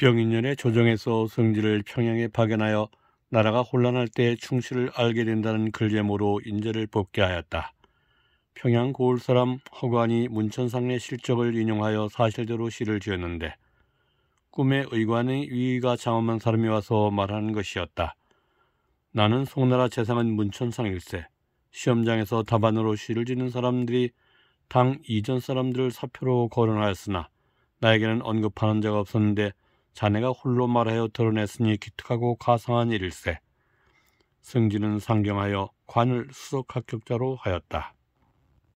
병인년에 조정에서 성질을 평양에 파견하여 나라가 혼란할 때 충실을 알게 된다는 글제모로 인재를 뽑게 하였다. 평양 고을 사람 허관이 문천상의 실적을 인용하여 사실대로 시를 지었는데 꿈에 의관의 위가 장엄한 사람이 와서 말하는 것이었다. 나는 송나라 재상은 문천상 일세. 시험장에서 답안으로 시를 지는 사람들이 당 이전 사람들을 사표로 거론하였으나 나에게는 언급하는 자가 없었는데 자네가 홀로 말하여 드러냈으니 기특하고 가상한 일일세. 승진은 상경하여 관을 수석 합격자로 하였다.